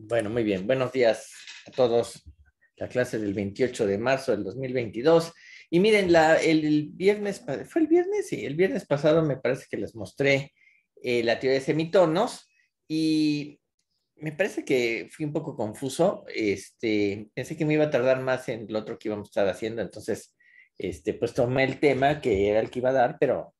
Bueno, muy bien. Buenos días a todos. La clase del 28 de marzo del 2022. Y miren, la, el, viernes, ¿fue el viernes? Sí, el viernes pasado me parece que les mostré eh, la teoría de semitonos y me parece que fui un poco confuso. Este, pensé que me iba a tardar más en lo otro que íbamos a estar haciendo, entonces, este, pues tomé el tema que era el que iba a dar, pero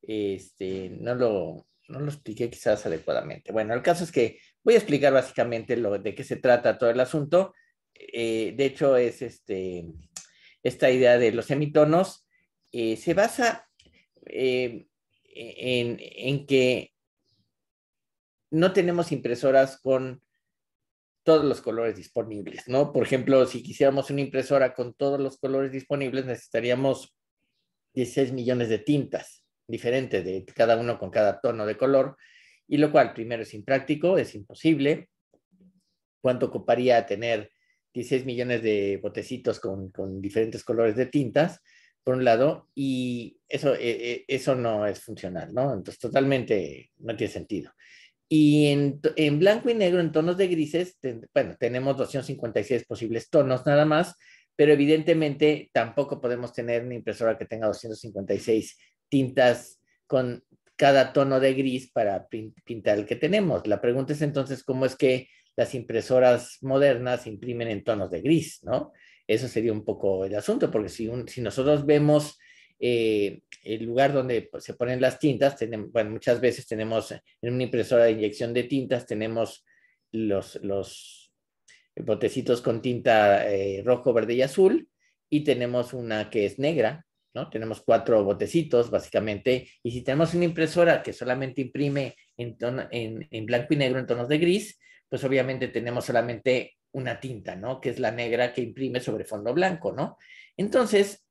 este, no lo, no lo expliqué quizás adecuadamente. Bueno, el caso es que Voy a explicar básicamente de qué se trata todo el asunto. Eh, de hecho, es este, esta idea de los semitonos. Eh, se basa eh, en, que no tenemos impresoras con todos los colores disponibles, ¿no? Por ejemplo, si quisiéramos una impresora con todos los colores disponibles, necesitaríamos 16 millones de tintas diferentes, de cada uno con cada tono de color y lo cual primero es impráctico, es imposible. ¿Cuánto ocuparía tener 16 millones de botecitos con, con diferentes colores de tintas? por un lado, y eso, e, e, eso no es funcional, ¿no? Entonces, totalmente no tiene sentido. Y en, blanco y negro, en tonos de grises, bueno, tenemos 256 posibles tonos nada más, pero evidentemente tampoco podemos tener una impresora que tenga 256 tintas con cada tono de gris para pintar el que tenemos. La pregunta es entonces cómo es que las impresoras modernas imprimen en tonos de gris, ¿no? Eso sería un poco el asunto, porque si, nosotros vemos eh, el lugar donde pues, se ponen las tintas, tenemos, bueno, muchas veces tenemos en una impresora de inyección de tintas, tenemos los, botecitos con tinta eh, rojo, verde y azul, y tenemos una que es negra, tenemos cuatro botecitos, básicamente, y si tenemos una impresora que solamente imprime en, en, blanco y negro en tonos de gris, pues obviamente tenemos solamente una tinta, ¿no? Que es la negra que imprime sobre fondo blanco, ¿no? Entonces,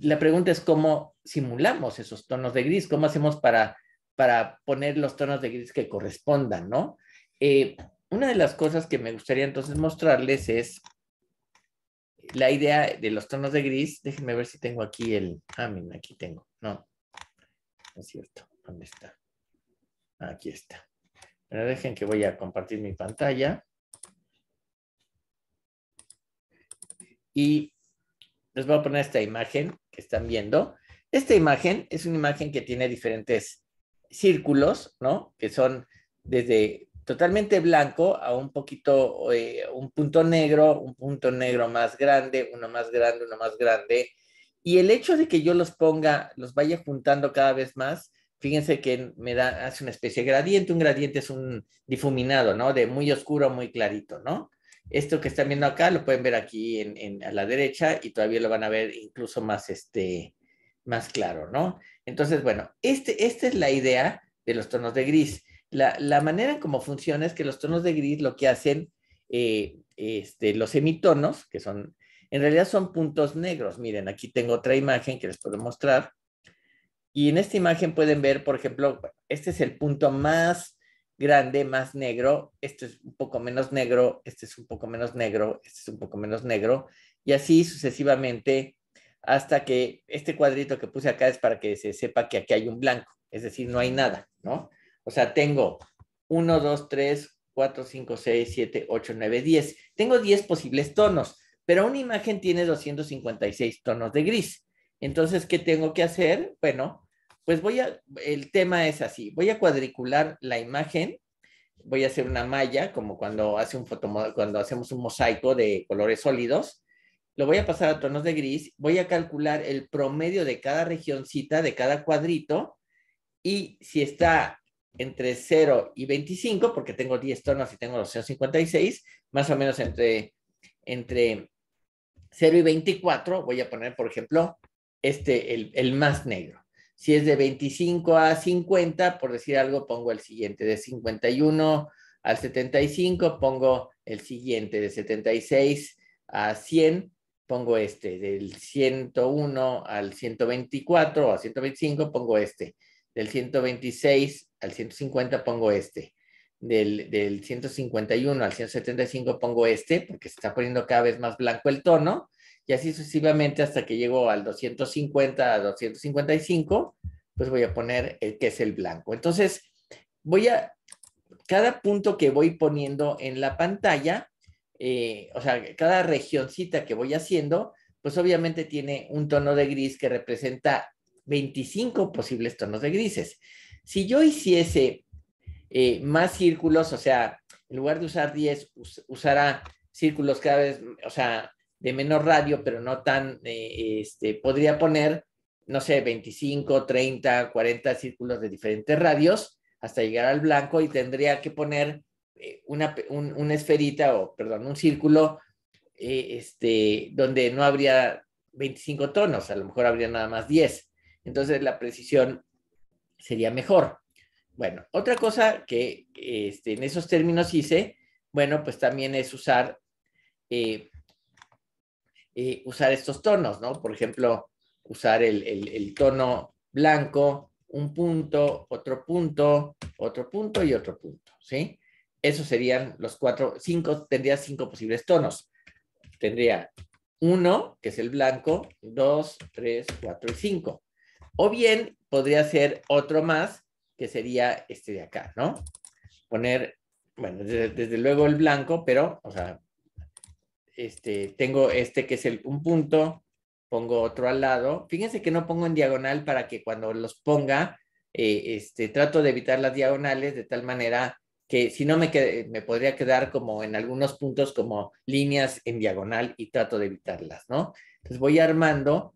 la pregunta es cómo simulamos esos tonos de gris, cómo hacemos para, para poner los tonos de gris que correspondan, ¿no? Eh, una de las cosas que me gustaría entonces mostrarles es la idea de los tonos de gris, déjenme ver si tengo aquí el, ah, mira, aquí tengo, no, no es cierto, ¿dónde está? Aquí está. Pero dejen que voy a compartir mi pantalla. Y les voy a poner esta imagen que están viendo. Esta imagen es una imagen que tiene diferentes círculos, ¿no? Que son desde totalmente blanco a un poquito, eh, un punto negro, un punto negro más grande, uno más grande, uno más grande. Y el hecho de que yo los ponga, los vaya juntando cada vez más, fíjense que me da, hace una especie de gradiente. Un gradiente es un difuminado, ¿no? De muy oscuro a muy clarito, ¿no? Esto que están viendo acá lo pueden ver aquí a la derecha y todavía lo van a ver incluso más, este, más claro, ¿no? Entonces, bueno, este, esta es la idea de los tonos de gris. La, manera en cómo funciona es que los tonos de gris lo que hacen, eh, este, los semitonos, que son, en realidad son puntos negros. Miren, aquí tengo otra imagen que les puedo mostrar. Y en esta imagen pueden ver, por ejemplo, este es el punto más grande, más negro, este es un poco menos negro, este es un poco menos negro, este es un poco menos negro, y así sucesivamente hasta que este cuadrito que puse acá es para que se sepa que aquí hay un blanco, es decir, no hay nada, ¿no? O sea, tengo 1, 2, 3, 4, 5, 6, 7, 8, 9, 10. Tengo 10 posibles tonos, pero una imagen tiene 256 tonos de gris. Entonces, ¿qué tengo que hacer? Bueno, pues voy a, el tema es así, voy a cuadricular la imagen, voy a hacer una malla, como cuando, hace un cuando hacemos un mosaico de colores sólidos, lo voy a pasar a tonos de gris, voy a calcular el promedio de cada regioncita, de cada cuadrito, y si está entre 0 y 25, porque tengo 10 tonos y tengo los 0,56, más o menos entre, 0 y 24, voy a poner, por ejemplo, este, el, más negro. Si es de 25 a 50, por decir algo, pongo el siguiente. De 51 al 75, pongo el siguiente. De 76 a 100, pongo este. Del 101 al 124 o a 125, pongo este. Del 126 al 150 pongo este. Del, 151 al 175 pongo este, porque se está poniendo cada vez más blanco el tono. Y así sucesivamente hasta que llego al 250, a 255, pues voy a poner el que es el blanco. Entonces, voy a, cada punto que voy poniendo en la pantalla, eh, o sea, cada regioncita que voy haciendo, pues obviamente tiene un tono de gris que representa 25 posibles tonos de grises. Si yo hiciese eh, más círculos, o sea, en lugar de usar 10, usara círculos cada vez, o sea, de menor radio, pero no tan, eh, este, podría poner, no sé, 25, 30, 40 círculos de diferentes radios hasta llegar al blanco y tendría que poner eh, una, esferita o, perdón, un círculo este, donde no habría 25 tonos, a lo mejor habría nada más 10 entonces la precisión sería mejor. Bueno, otra cosa que este, en esos términos hice, bueno, pues también es usar, eh, eh, usar estos tonos, ¿no? Por ejemplo, usar el, el tono blanco, un punto, otro punto, otro punto y otro punto, ¿sí? Esos serían los cuatro, cinco, tendría cinco posibles tonos. Tendría uno, que es el blanco, dos, tres, cuatro y cinco. O bien podría ser otro más, que sería este de acá, ¿no? Poner, bueno, desde, luego el blanco, pero, o sea, este, tengo este que es el, un punto, pongo otro al lado. Fíjense que no pongo en diagonal para que cuando los ponga, eh, este, trato de evitar las diagonales de tal manera que si no me, me podría quedar como en algunos puntos como líneas en diagonal y trato de evitarlas, ¿no? Entonces voy armando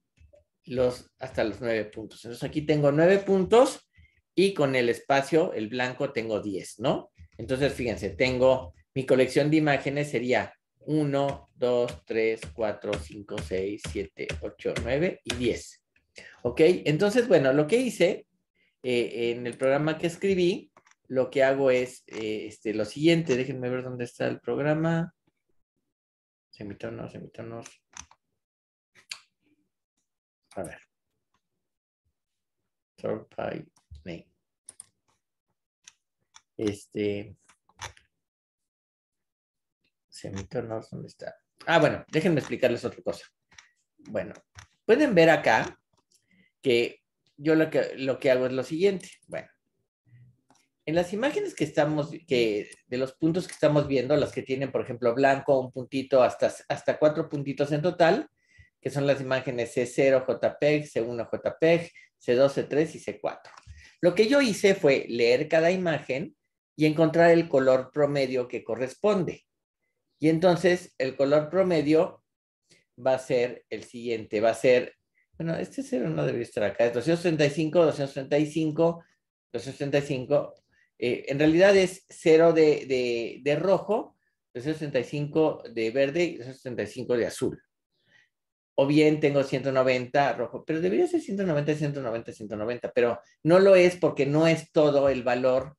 los, hasta los nueve puntos. Entonces aquí tengo nueve puntos y con el espacio, el blanco, tengo diez, ¿no? Entonces, fíjense, tengo mi colección de imágenes sería uno, dos, tres Cuatro, cinco, seis, siete Ocho, nueve y diez ¿Ok? Entonces, bueno, lo que hice eh, en el programa que escribí, lo que hago es eh, este, lo siguiente. Déjenme ver dónde está el programa. Semitonos, semitonos. A ver. Sort by name. Este. tornó, ¿dónde está? Ah, bueno, déjenme explicarles otra cosa. Bueno, pueden ver acá que yo lo que, lo que hago es lo siguiente. Bueno, en las imágenes que estamos, que de los puntos que estamos viendo, las que tienen, por ejemplo, blanco, un puntito, hasta, hasta cuatro puntitos en total, que son las imágenes C0 JPEG, C1 JPEG, C2, C3 y C4. Lo que yo hice fue leer cada imagen y encontrar el color promedio que corresponde. Y entonces el color promedio va a ser el siguiente, va a ser, bueno, este cero no debe estar acá, es 235, 235, eh, en realidad es cero de, de, rojo, 265 de verde y 265 de azul o bien tengo 190 rojo, pero debería ser 190, 190, 190, pero no lo es porque no es todo el valor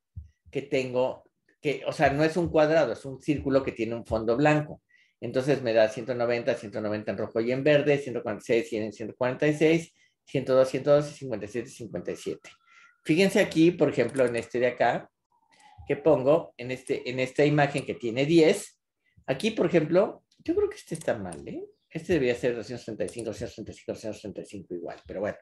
que tengo, que, o sea, no es un cuadrado, es un círculo que tiene un fondo blanco. Entonces me da 190, 190 en rojo y en verde, 146, 100, 146, 102, 112, 57, 57. Fíjense aquí, por ejemplo, en este de acá, que pongo en, este, en esta imagen que tiene 10. Aquí, por ejemplo, yo creo que este está mal, ¿eh? Este debería ser 235, 265, 235 igual, pero bueno.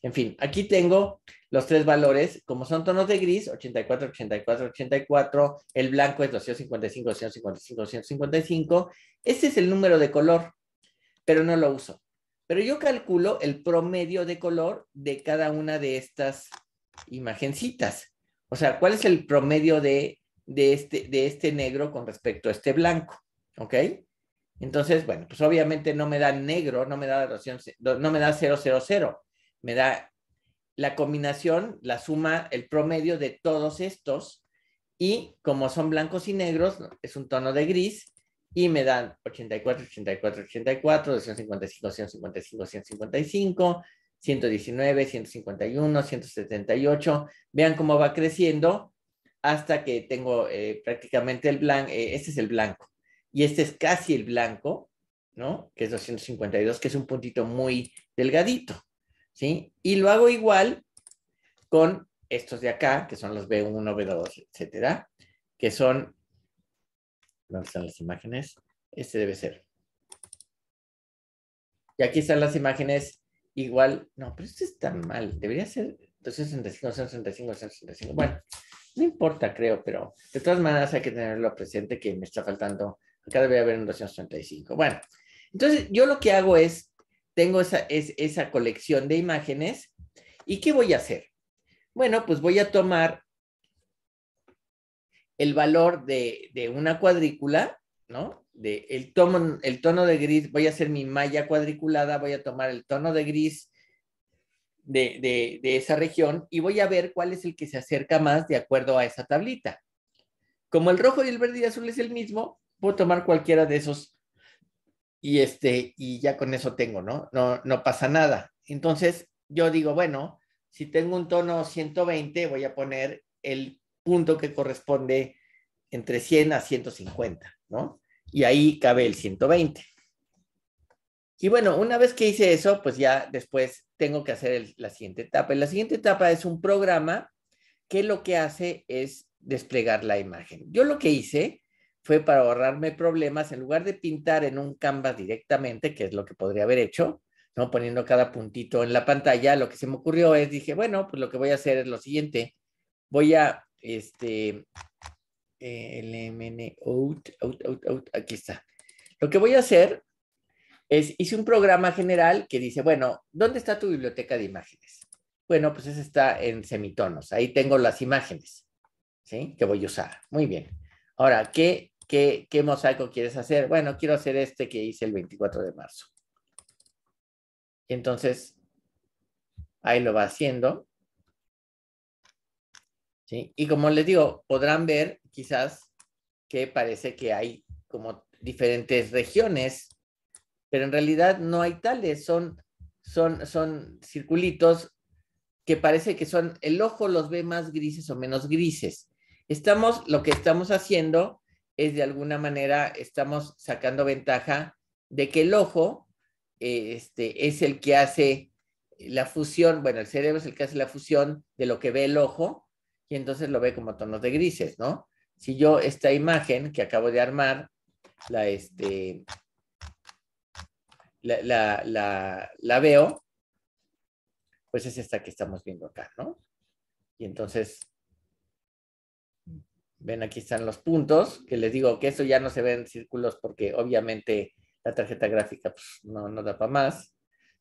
En fin, aquí tengo los tres valores, como son tonos de gris, 84, 84, 84, el blanco es 255, 255, 255. Este es el número de color, pero no lo uso. Pero yo calculo el promedio de color de cada una de estas imagencitas. O sea, ¿cuál es el promedio de, de, este, de este negro con respecto a este blanco? ¿Ok? Entonces, bueno, pues obviamente no me da negro, no me da 0, no me da 000, me da la combinación, la suma, el promedio de todos estos y como son blancos y negros, es un tono de gris y me dan 84, 84, 84, 255, 155, 155, 119, 151, 178. Vean cómo va creciendo hasta que tengo eh, prácticamente el blanco, eh, este es el blanco y este es casi el blanco, ¿no? Que es 252, que es un puntito muy delgadito, ¿sí? Y lo hago igual con estos de acá, que son los B1, B2, etcétera, que son, ¿dónde están las imágenes? Este debe ser. Y aquí están las imágenes igual, no, pero esto está mal, debería ser 265, 265, 265, bueno, no importa, creo, pero de todas maneras hay que tenerlo presente que me está faltando Acá a haber en 235. Bueno, entonces yo lo que hago es, tengo esa, es, esa colección de imágenes y ¿qué voy a hacer? Bueno, pues voy a tomar el valor de, de una cuadrícula, ¿no? De el, tono, el tono de gris, voy a hacer mi malla cuadriculada, voy a tomar el tono de gris de, de, de, esa región y voy a ver cuál es el que se acerca más de acuerdo a esa tablita. Como el rojo y el verde y azul es el mismo, puedo tomar cualquiera de esos y este y ya con eso tengo, ¿no? No no pasa nada. Entonces, yo digo, bueno, si tengo un tono 120, voy a poner el punto que corresponde entre 100 a 150, ¿no? Y ahí cabe el 120. Y bueno, una vez que hice eso, pues ya después tengo que hacer la siguiente etapa. Y la siguiente etapa es un programa que lo que hace es desplegar la imagen. Yo lo que hice fue para ahorrarme problemas, en lugar de pintar en un canvas directamente, que es lo que podría haber hecho, ¿no? Poniendo cada puntito en la pantalla, lo que se me ocurrió es, dije, bueno, pues lo que voy a hacer es lo siguiente, voy a, este, eh, LMN, out, out, out, out, aquí está. Lo que voy a hacer es, hice un programa general que dice, bueno, ¿dónde está tu biblioteca de imágenes? Bueno, pues esa está en semitonos, ahí tengo las imágenes, ¿sí? Que voy a usar, muy bien. Ahora, ¿qué ¿Qué, mosaico quieres hacer? Bueno, quiero hacer este que hice el 24 de marzo. Y entonces, ahí lo va haciendo. Y como les digo, podrán ver quizás que parece que hay como diferentes regiones, pero en realidad no hay tales, son, son, son circulitos que parece que son, el ojo los ve más grises o menos grises. Estamos, lo que estamos haciendo es de alguna manera estamos sacando ventaja de que el ojo eh, este, es el que hace la fusión, bueno, el cerebro es el que hace la fusión de lo que ve el ojo y entonces lo ve como tonos de grises, ¿no? Si yo esta imagen que acabo de armar, la, este, la veo, pues es esta que estamos viendo acá, ¿no? Y entonces Ven, aquí están los puntos, que les digo que eso ya no se ve en círculos porque obviamente la tarjeta gráfica pues, no, da para más,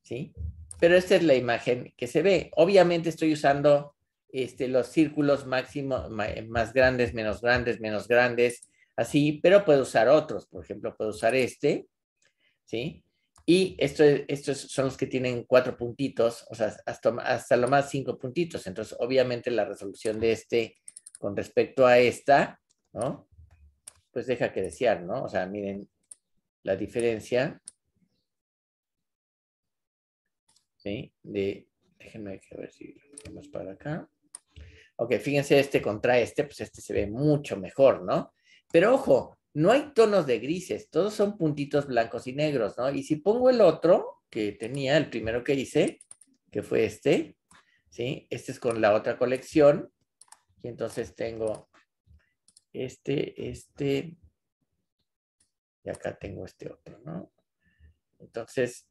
¿sí? Pero esta es la imagen que se ve. Obviamente estoy usando este, los círculos máximo, más grandes, menos grandes, menos grandes, así, pero puedo usar otros. Por ejemplo, puedo usar este, ¿sí? Y estos son los que tienen cuatro puntitos, o sea, hasta, hasta lo más cinco puntitos. Entonces, obviamente la resolución de este con respecto a esta, ¿no? Pues deja que desear, ¿no? O sea, miren la diferencia, ¿sí? De, déjenme ver si lo ponemos para acá. Ok, fíjense este contra este, pues este se ve mucho mejor, ¿no? Pero ojo, no hay tonos de grises, todos son puntitos blancos y negros, ¿no? Y si pongo el otro que tenía, el primero que hice, que fue este, ¿sí? Este es con la otra colección, y entonces tengo este, este, y acá tengo este otro, ¿no? Entonces,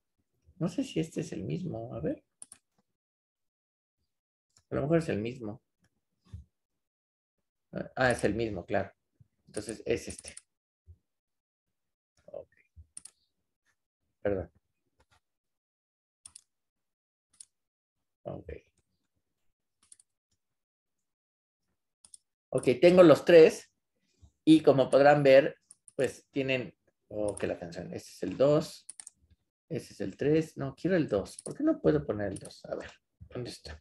no sé si este es el mismo, a ver. A lo mejor es el mismo. Ah, es el mismo, claro. Entonces es este. Ok. Perdón. Ok. Ok, tengo los tres y como podrán ver, pues tienen, oh, que la canción, este es el 2, este es el 3, no, quiero el 2, ¿por qué no puedo poner el 2? A ver, ¿dónde está?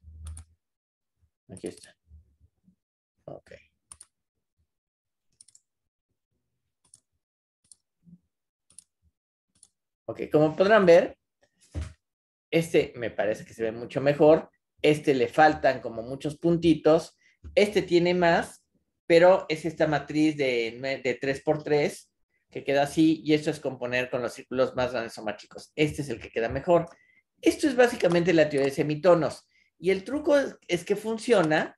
Aquí está. Ok. Ok, como podrán ver, este me parece que se ve mucho mejor. Este le faltan como muchos puntitos. Este tiene más pero es esta matriz de, 3x3 que queda así y esto es componer con los círculos más grandes o Este es el que queda mejor. Esto es básicamente la teoría de semitonos y el truco es, que funciona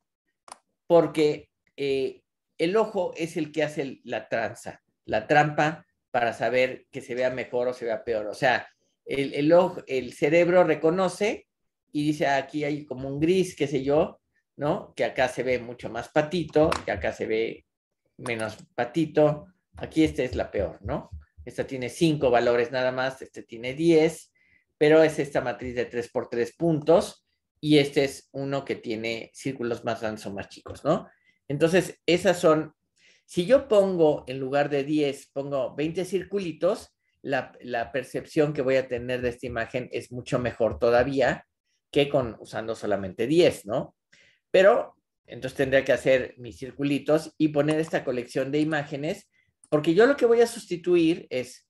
porque eh, el ojo es el que hace la tranza, la trampa para saber que se vea mejor o se vea peor. O sea, el, el, ojo, el cerebro reconoce y dice aquí hay como un gris, qué sé yo, ¿no? Que acá se ve mucho más patito, que acá se ve menos patito. Aquí esta es la peor, ¿no? Esta tiene cinco valores nada más, este tiene 10, pero es esta matriz de tres por tres puntos y este es uno que tiene círculos más grandes o más chicos, ¿no? Entonces, esas son, si yo pongo en lugar de 10, pongo 20 circulitos, la, la percepción que voy a tener de esta imagen es mucho mejor todavía que con usando solamente 10, ¿no? Pero entonces tendría que hacer mis circulitos y poner esta colección de imágenes, porque yo lo que voy a sustituir es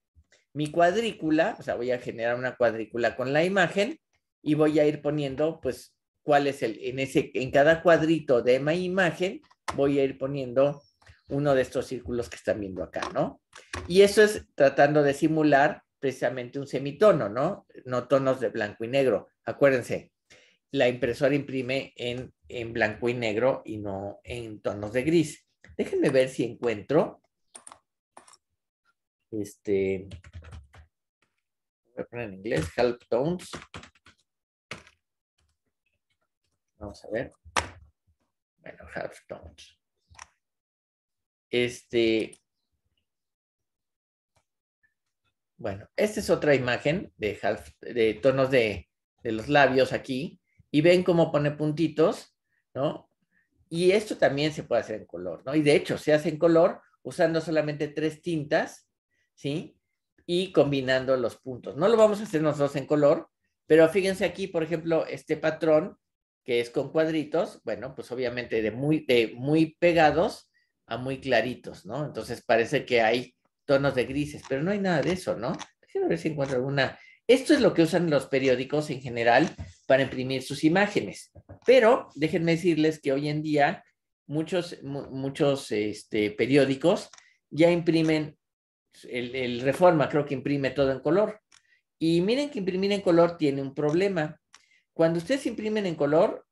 mi cuadrícula, o sea, voy a generar una cuadrícula con la imagen y voy a ir poniendo, pues, cuál es el, en, ese, en cada cuadrito de mi imagen, voy a ir poniendo uno de estos círculos que están viendo acá, ¿no? Y eso es tratando de simular precisamente un semitono, ¿no? No tonos de blanco y negro. Acuérdense, la impresora imprime en, en blanco y negro y no en tonos de gris. Déjenme ver si encuentro. Este. Voy a poner en inglés, help tones. Vamos a ver. Bueno, Half tones. Este. Bueno, esta es otra imagen de, de tonos de los labios aquí y ven cómo pone puntitos, ¿no? Y esto también se puede hacer en color, ¿no? Y de hecho se hace en color usando solamente tres tintas, ¿sí? Y combinando los puntos. No lo vamos a hacer nosotros en color, pero fíjense aquí, por ejemplo, este patrón que es con cuadritos, bueno, pues obviamente de muy, muy pegados a muy claritos, ¿no? Entonces parece que hay tonos de grises, pero no hay nada de eso, ¿no? Quiero ver si encuentro alguna esto es lo que usan los periódicos en general para imprimir sus imágenes. Pero déjenme decirles que hoy en día muchos, muchos este, periódicos ya imprimen, el, Reforma creo que imprime todo en color. Y miren que imprimir en color tiene un problema. Cuando ustedes imprimen en color,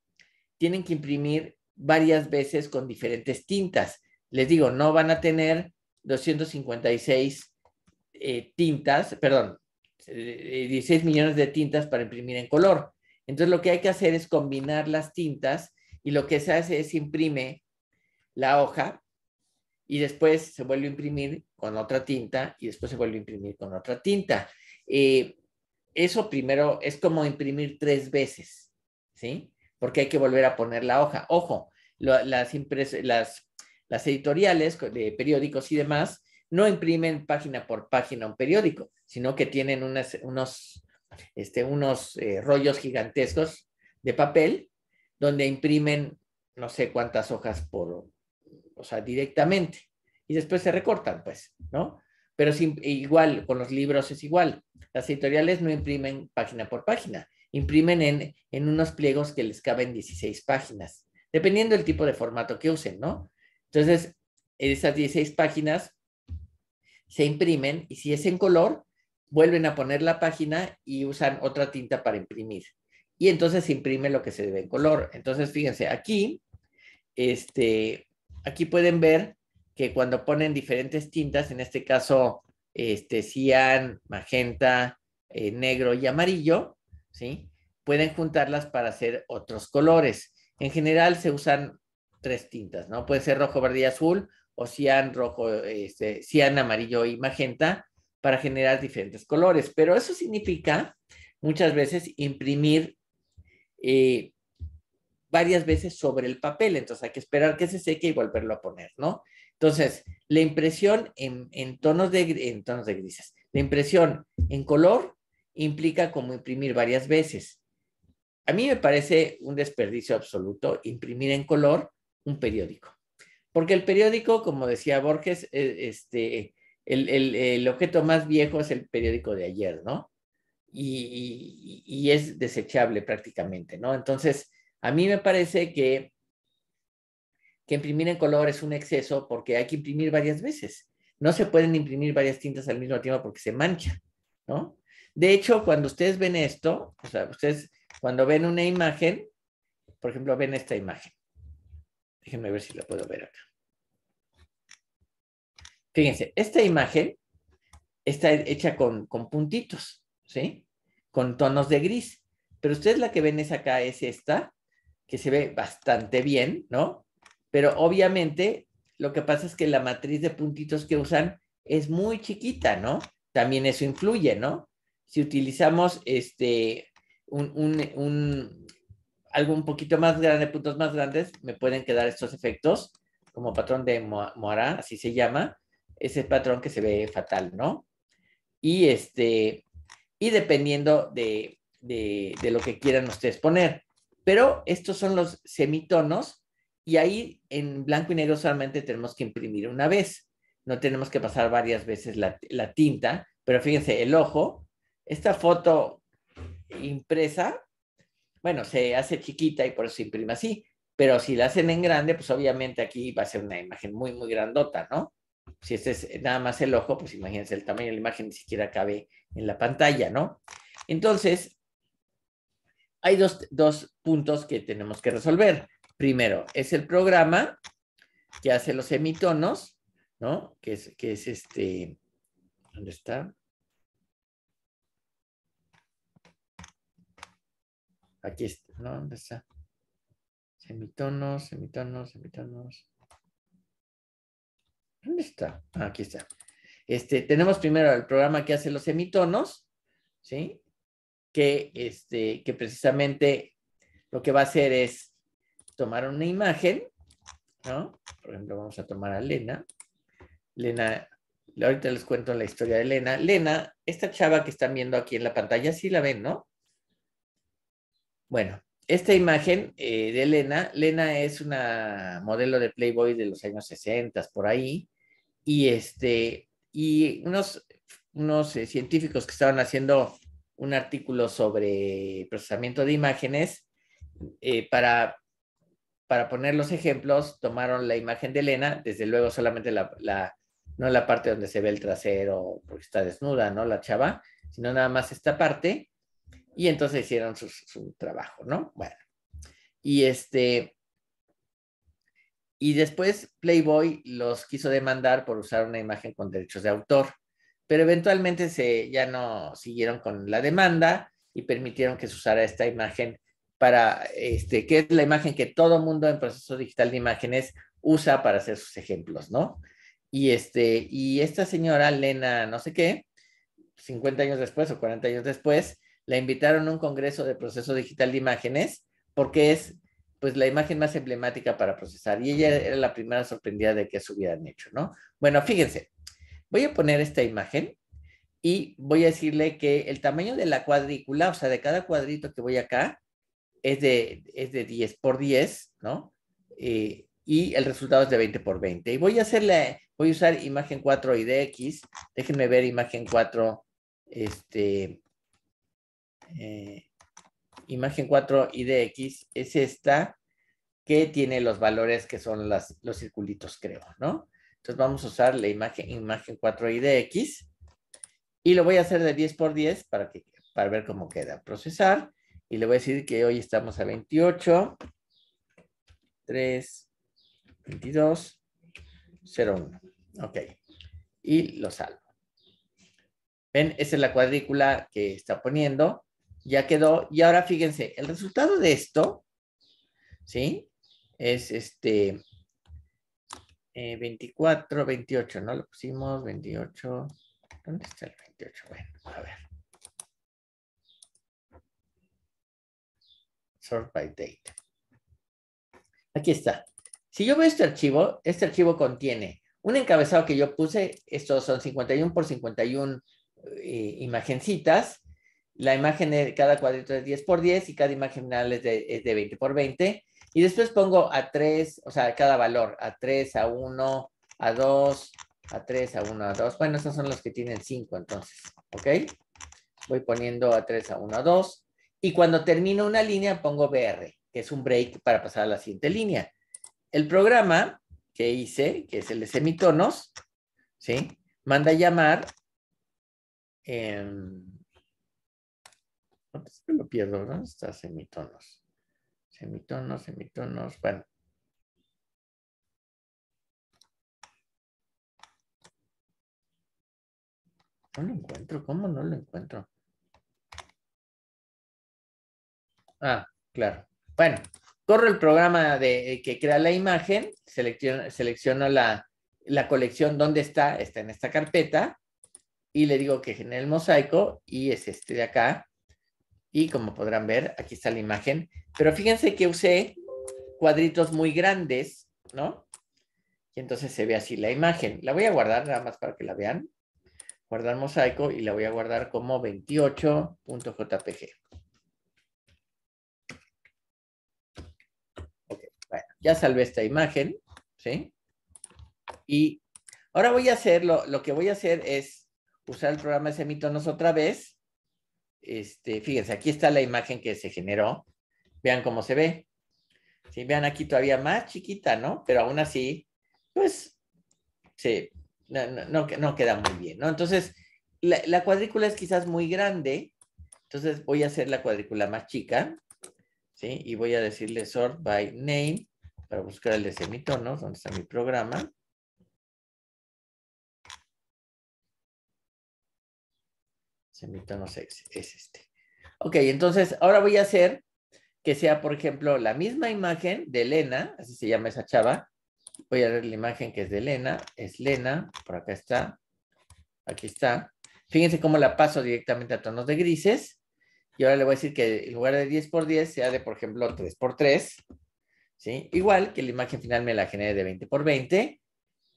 tienen que imprimir varias veces con diferentes tintas. Les digo, no van a tener 256 eh, tintas, perdón, 16 eh, eh, millones de tintas para imprimir en color. Entonces lo que hay que hacer es combinar las tintas y lo que se hace es imprime la hoja y después se vuelve a imprimir con otra tinta y después se vuelve a imprimir con otra tinta. Eh, eso primero es como imprimir tres veces, ¿sí? Porque hay que volver a poner la hoja. Ojo, las, las, las editoriales de periódicos y demás no imprimen página por página un periódico, sino que tienen unos, este, unos eh, rollos gigantescos de papel donde imprimen no sé cuántas hojas por, o sea, directamente. Y después se recortan, pues, ¿no? Pero igual, con los libros es igual. Las editoriales no imprimen página por página, imprimen en, en unos pliegos que les caben 16 páginas, dependiendo del tipo de formato que usen, ¿no? Entonces, esas 16 páginas se imprimen y si es en color, vuelven a poner la página y usan otra tinta para imprimir. Y entonces se imprime lo que se ve en color. Entonces, fíjense, aquí, este, aquí pueden ver que cuando ponen diferentes tintas, en este caso, este, cian, magenta, eh, negro y amarillo, ¿sí? Pueden juntarlas para hacer otros colores. En general se usan tres tintas, ¿no? Puede ser rojo, verde y azul, o cian, rojo, este, cian, amarillo y magenta, para generar diferentes colores, pero eso significa muchas veces imprimir eh, varias veces sobre el papel, entonces hay que esperar que se seque y volverlo a poner, ¿no? Entonces, la impresión en, tonos, de, en tonos de grises, la impresión en color implica como imprimir varias veces. A mí me parece un desperdicio absoluto imprimir en color un periódico, porque el periódico, como decía Borges, eh, este, el, objeto más viejo es el periódico de ayer, ¿no? Y, es desechable prácticamente, ¿no? Entonces, a mí me parece que, que imprimir en color es un exceso porque hay que imprimir varias veces. No se pueden imprimir varias tintas al mismo tiempo porque se mancha, ¿no? De hecho, cuando ustedes ven esto, o sea, ustedes cuando ven una imagen, por ejemplo, ven esta imagen. Déjenme ver si la puedo ver acá. Fíjense, esta imagen está hecha con, puntitos, ¿sí? Con tonos de gris. Pero ustedes la que ven es acá, es esta, que se ve bastante bien, ¿no? Pero obviamente lo que pasa es que la matriz de puntitos que usan es muy chiquita, ¿no? También eso influye, ¿no? Si utilizamos este, algo un poquito más grande, puntos más grandes, me pueden quedar estos efectos como patrón de Moara, así se llama, ese patrón que se ve fatal, ¿no? Y, este, y dependiendo de, lo que quieran ustedes poner. Pero estos son los semitonos y ahí en blanco y negro solamente tenemos que imprimir una vez. No tenemos que pasar varias veces la, tinta, pero fíjense, el ojo, esta foto impresa, bueno, se hace chiquita y por eso imprime así, pero si la hacen en grande, pues obviamente aquí va a ser una imagen muy, muy grandota, ¿no? si este es eh, nada más el ojo, pues imagínense el tamaño de la imagen ni siquiera cabe en la pantalla, ¿no? Entonces, hay dos, puntos que tenemos que resolver. Primero, es el programa que hace los semitonos, ¿no? Que es, que es este, ¿dónde está? Aquí está, ¿no? ¿Dónde está? Semitonos, semitonos, semitonos. ¿Dónde está? Ah, aquí está. Este, tenemos primero el programa que hace los semitonos, ¿sí? Que, este, que precisamente lo que va a hacer es tomar una imagen, ¿no? Por ejemplo, vamos a tomar a Lena. Lena, ahorita les cuento la historia de Lena. Lena, esta chava que están viendo aquí en la pantalla, sí la ven, ¿no? Bueno, esta imagen eh, de Lena, Lena es una modelo de Playboy de los años 60, por ahí, y, este, y unos, unos eh, científicos que estaban haciendo un artículo sobre procesamiento de imágenes eh, para, para poner los ejemplos, tomaron la imagen de Elena, desde luego solamente la, no la parte donde se ve el trasero, porque está desnuda, ¿no? La chava, sino nada más esta parte, y entonces hicieron su, su trabajo, ¿no? Bueno, y este, y después Playboy los quiso demandar por usar una imagen con derechos de autor, pero eventualmente se, ya no siguieron con la demanda y permitieron que se usara esta imagen para, este, que es la imagen que todo mundo en proceso digital de imágenes usa para hacer sus ejemplos, ¿no? Y, este, y esta señora, Lena, no sé qué, 50 años después o 40 años después, la invitaron a un congreso de proceso digital de imágenes porque es pues la imagen más emblemática para procesar. Y ella era la primera sorprendida de que eso hubieran hecho, ¿no? Bueno, fíjense, voy a poner esta imagen y voy a decirle que el tamaño de la cuadrícula, o sea, de cada cuadrito que voy acá, es de, es de 10 por 10, ¿no? Eh, y el resultado es de 20 por 20. Y voy a hacerle, voy a usar imagen 4 y de Déjenme ver imagen 4, este... Eh, imagen 4 IDX es esta que tiene los valores que son las, los circulitos, creo, ¿no? Entonces vamos a usar la imagen, imagen 4 IDX y lo voy a hacer de 10 por 10 para, que, para ver cómo queda. Procesar y le voy a decir que hoy estamos a 28, 3, 22, 01. Ok. Y lo salvo. ¿Ven? Esa es la cuadrícula que está poniendo ya quedó. Y ahora fíjense, el resultado de esto, ¿sí? Es este 24, eh, 28, ¿no? Lo pusimos 28. ¿Dónde está el 28? Bueno, a ver. Sort by date. Aquí está. Si yo veo este archivo, este archivo contiene un encabezado que yo puse, estos son 51 por 51 eh, imagencitas, la imagen de cada cuadrito es 10 por 10 y cada imagen final es de, 20 por 20. Y después pongo a 3, o sea, cada valor, a 3, a 1, a 2, a 3, a 1, a 2. Bueno, esos son los que tienen 5 entonces, ¿ok? Voy poniendo a 3, a 1, a 2. Y cuando termino una línea pongo BR, que es un break para pasar a la siguiente línea. El programa que hice, que es el de semitonos, ¿sí? Manda a llamar... Em, lo pierdo, ¿no? Está semitonos. Semitonos, semitonos, bueno. No lo encuentro, ¿cómo no lo encuentro? Ah, claro. Bueno, corro el programa de, eh, que crea la imagen, selecciono, la, la colección donde está, está en esta carpeta, y le digo que genere el mosaico, y es este de acá, y como podrán ver, aquí está la imagen. Pero fíjense que usé cuadritos muy grandes, ¿no? Y entonces se ve así la imagen. La voy a guardar nada más para que la vean. Guardar mosaico y la voy a guardar como 28.jpg. Ok. bueno, ya salvé esta imagen, ¿sí? Y ahora voy a hacerlo. lo, lo que voy a hacer es usar el programa de semitonos otra vez este, fíjense, aquí está la imagen que se generó. Vean cómo se ve. si Vean aquí todavía más chiquita, ¿no? Pero aún así, pues, sí, no, queda muy bien, ¿no? Entonces, la, cuadrícula es quizás muy grande. Entonces, voy a hacer la cuadrícula más chica. ¿Sí? Y voy a decirle sort by name para buscar el de semitonos, donde está mi programa. semitonos sexy, es este. Ok, entonces ahora voy a hacer que sea, por ejemplo, la misma imagen de Elena, así se llama esa chava. Voy a ver la imagen que es de Elena, es Lena, por acá está, aquí está. Fíjense cómo la paso directamente a tonos de grises. Y ahora le voy a decir que en lugar de 10 por 10 sea de, por ejemplo, 3 por 3. ¿sí? Igual que la imagen final me la genere de 20 por 20.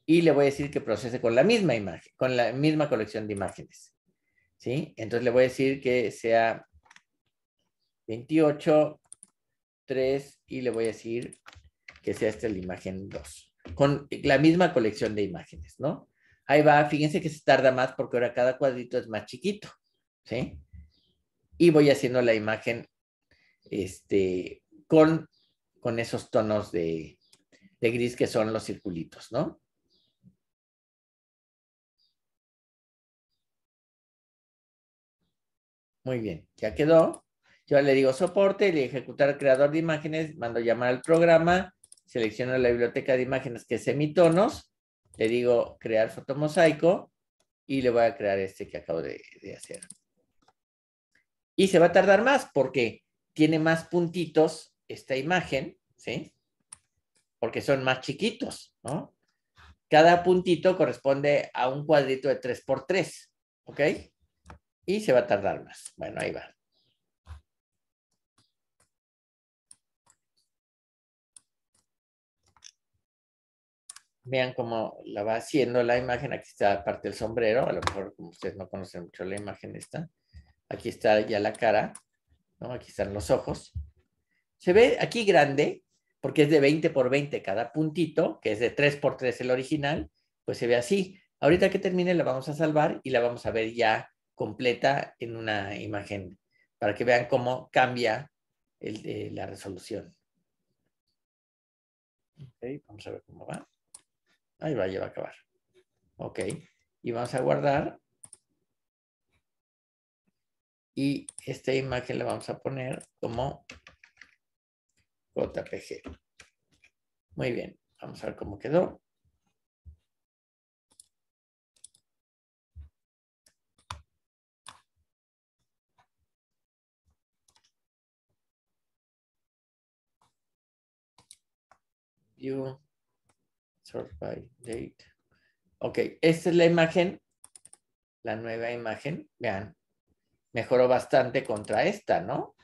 Y le voy a decir que procese con la misma imagen, con la misma colección de imágenes. ¿sí? Entonces le voy a decir que sea 28, 3 y le voy a decir que sea esta la imagen 2, con la misma colección de imágenes, ¿no? Ahí va, fíjense que se tarda más porque ahora cada cuadrito es más chiquito, ¿sí? Y voy haciendo la imagen este, con, con esos tonos de, de gris que son los circulitos, ¿no? Muy bien, ya quedó. Yo le digo soporte, le ejecutar creador de imágenes, mando llamar al programa, selecciono la biblioteca de imágenes que es semitonos, le digo crear fotomosaico y le voy a crear este que acabo de, hacer. Y se va a tardar más porque tiene más puntitos esta imagen, ¿sí? Porque son más chiquitos, ¿no? Cada puntito corresponde a un cuadrito de 3x3, ¿ok? y se va a tardar más. Bueno, ahí va. Vean cómo la va haciendo la imagen. Aquí está la parte del sombrero. A lo mejor como ustedes no conocen mucho la imagen esta. Aquí está ya la cara. ¿no? Aquí están los ojos. Se ve aquí grande porque es de 20 por 20 cada puntito, que es de 3 por 3 el original, pues se ve así. Ahorita que termine la vamos a salvar y la vamos a ver ya completa en una imagen, para que vean cómo cambia eh, la resolución. vamos a ver cómo va. Ahí va, ya va a acabar. Ok, y vamos a guardar. Y esta imagen la vamos a poner como JPG. Muy bien, vamos a ver cómo quedó. you sort by date. Ok, esta es la imagen, la nueva imagen. Vean, mejoró bastante contra esta, ¿no?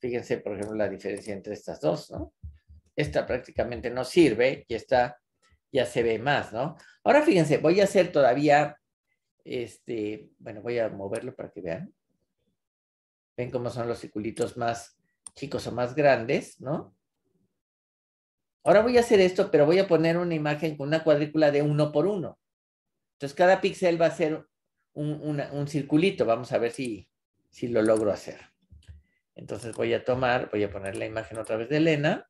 Fíjense, por ejemplo, la diferencia entre estas dos, ¿no? Esta prácticamente no sirve y esta ya se ve más, ¿no? Ahora fíjense, voy a hacer todavía, este, bueno, voy a moverlo para que vean. Ven cómo son los circulitos más chicos o más grandes, ¿no? Ahora voy a hacer esto, pero voy a poner una imagen con una cuadrícula de uno por uno. Entonces, cada píxel va a ser un, circulito. Vamos a ver si, si lo logro hacer. Entonces, voy a tomar, voy a poner la imagen otra vez de Elena.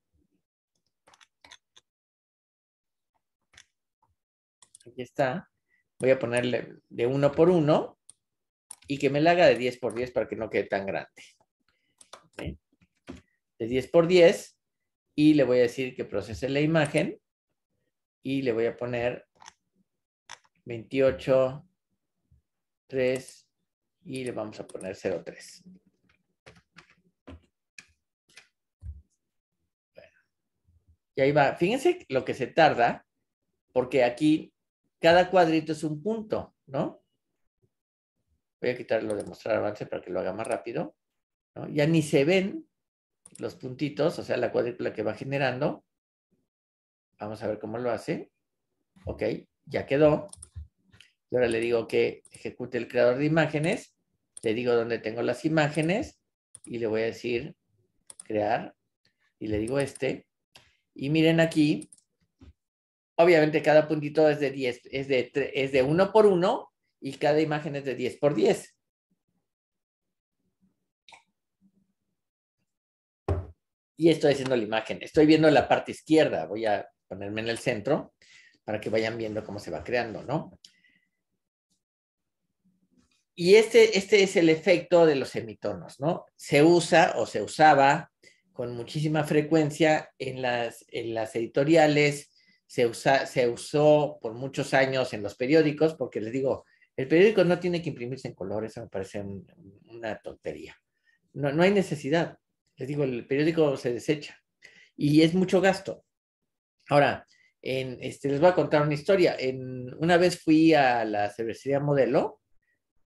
Aquí está. Voy a ponerle de uno por uno y que me la haga de 10 por 10 para que no quede tan grande. De 10 por 10 y le voy a decir que procese la imagen y le voy a poner 28, 3 y le vamos a poner 03. 3. y ahí va. Fíjense lo que se tarda, porque aquí cada cuadrito es un punto, ¿no? Voy a quitarlo de mostrar avance para que lo haga más rápido. Ya ni se ven los puntitos, o sea, la cuadrícula que va generando. Vamos a ver cómo lo hace. Ok, ya quedó. Y ahora le digo que ejecute el creador de imágenes. Le digo dónde tengo las imágenes y le voy a decir crear y le digo este. Y miren aquí, obviamente cada puntito es de 10, es de, es de 1 por 1 y cada imagen es de 10 por 10. y estoy haciendo la imagen. Estoy viendo la parte izquierda, voy a ponerme en el centro para que vayan viendo cómo se va creando, ¿no? Y este, este es el efecto de los semitonos, ¿no? Se usa o se usaba con muchísima frecuencia en las, las editoriales, se, usa, se usó por muchos años en los periódicos, porque les digo, el periódico no tiene que imprimirse en color, eso me parece una tontería. No, no hay necesidad. Les digo, el periódico se desecha y es mucho gasto. Ahora, en, este, les voy a contar una historia. En, una vez fui a la cervecería Modelo,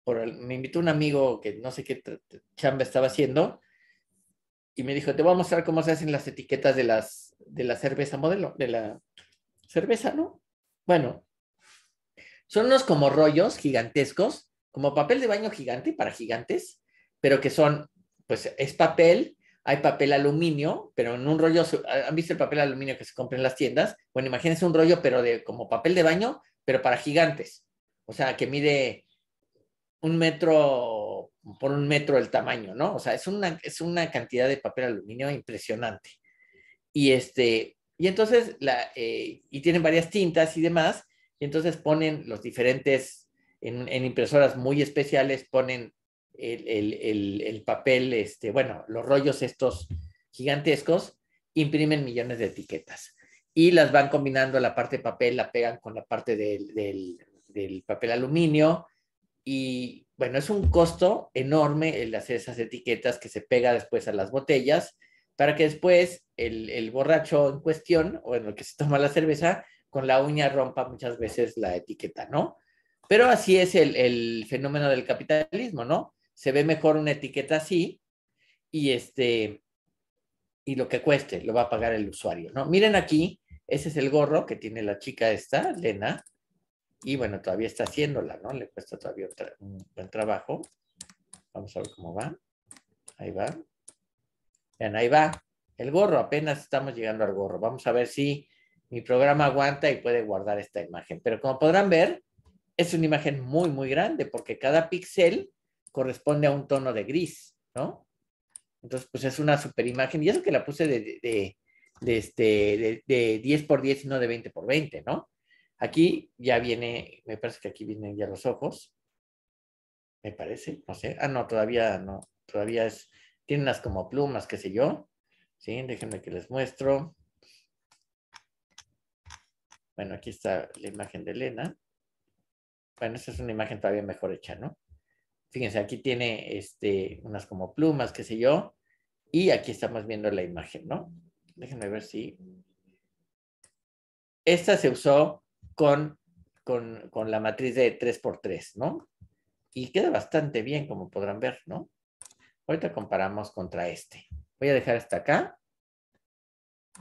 por me invitó un amigo que no sé qué chamba estaba haciendo y me dijo, te voy a mostrar cómo se hacen las etiquetas de, las, de la cerveza Modelo, de la cerveza, ¿no? Bueno, son unos como rollos gigantescos, como papel de baño gigante para gigantes, pero que son, pues es papel hay papel aluminio, pero en un rollo, ¿han visto el papel aluminio que se compra en las tiendas? Bueno, imagínense un rollo, pero de como papel de baño, pero para gigantes. O sea, que mide un metro por un metro el tamaño, ¿no? O sea, es una, es una cantidad de papel aluminio impresionante. Y este, y entonces, eh, y tienen varias tintas y demás, y entonces ponen los diferentes, en impresoras muy especiales, ponen el, papel, este, bueno, los rollos estos gigantescos, imprimen millones de etiquetas y las van combinando la parte de papel, la pegan con la parte del, papel aluminio y bueno, es un costo enorme el hacer esas etiquetas que se pega después a las botellas para que después el, borracho en cuestión o en el que se toma la cerveza con la uña rompa muchas veces la etiqueta, ¿no? Pero así es el fenómeno del capitalismo, ¿no? se ve mejor una etiqueta así y este y lo que cueste lo va a pagar el usuario, ¿no? Miren aquí, ese es el gorro que tiene la chica esta, Lena, y bueno, todavía está haciéndola, ¿no? Le cuesta todavía un buen trabajo. Vamos a ver cómo va. Ahí va. Vean, ahí va. El gorro, apenas estamos llegando al gorro. Vamos a ver si mi programa aguanta y puede guardar esta imagen. Pero como podrán ver, es una imagen muy, muy grande porque cada píxel corresponde a un tono de gris, ¿no? Entonces, pues es una super imagen. Y eso que la puse de, de, este, de, 10 por 10 no de 20 por 20, ¿no? Aquí ya viene, me parece que aquí vienen ya los ojos. Me parece, no sé. Ah, no, todavía no. Todavía es, tienen unas como plumas, qué sé yo. Sí, déjenme que les muestro. Bueno, aquí está la imagen de Elena. Bueno, esa es una imagen todavía mejor hecha, ¿no? fíjense, aquí tiene este, unas como plumas, qué sé yo, y aquí estamos viendo la imagen, ¿no? Déjenme ver si... Esta se usó con, con la matriz de 3x3, ¿no? Y queda bastante bien, como podrán ver, ¿no? Ahorita comparamos contra este. Voy a dejar hasta acá.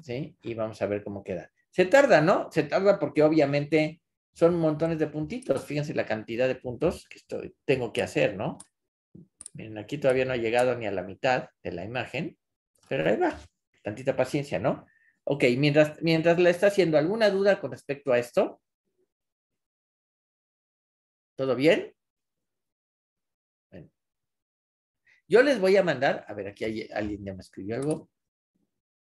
¿Sí? Y vamos a ver cómo queda. Se tarda, ¿no? Se tarda porque obviamente son montones de puntitos. Fíjense la cantidad de puntos que estoy, tengo que hacer, ¿no? Miren, aquí todavía no ha llegado ni a la mitad de la imagen, pero ahí va. Tantita paciencia, ¿no? Ok, mientras, mientras le está haciendo alguna duda con respecto a esto. ¿Todo bien? Bueno. Yo les voy a mandar, a ver, aquí hay, alguien ya me escribió algo.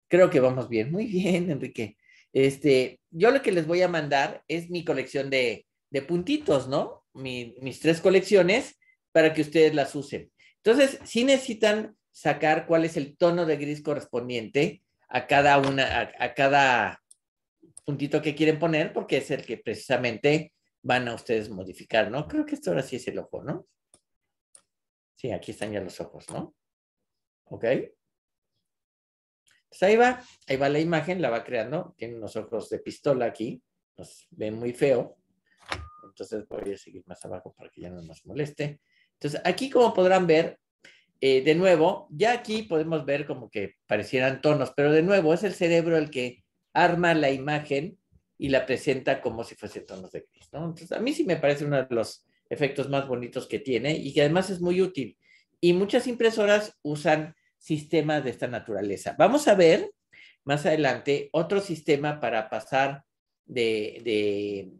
Creo que vamos bien. Muy bien, Enrique. Este, yo lo que les voy a mandar es mi colección de, puntitos, ¿no? mis tres colecciones para que ustedes las usen. Entonces, si sí necesitan sacar cuál es el tono de gris correspondiente a cada una, a, a cada puntito que quieren poner, porque es el que precisamente van a ustedes modificar, ¿no? Creo que esto ahora sí es el ojo, ¿no? Sí, aquí están ya los ojos, ¿no? ¿Ok? Pues ahí va, ahí va la imagen, la va creando, tiene unos ojos de pistola aquí, nos ve muy feo, entonces voy a seguir más abajo para que ya no nos moleste. Entonces aquí como podrán ver, eh, de nuevo, ya aquí podemos ver como que parecieran tonos, pero de nuevo es el cerebro el que arma la imagen y la presenta como si fuese tonos de gris, Entonces a mí sí me parece uno de los efectos más bonitos que tiene y que además es muy útil. Y muchas impresoras usan sistemas de esta naturaleza. Vamos a ver más adelante otro sistema para pasar de,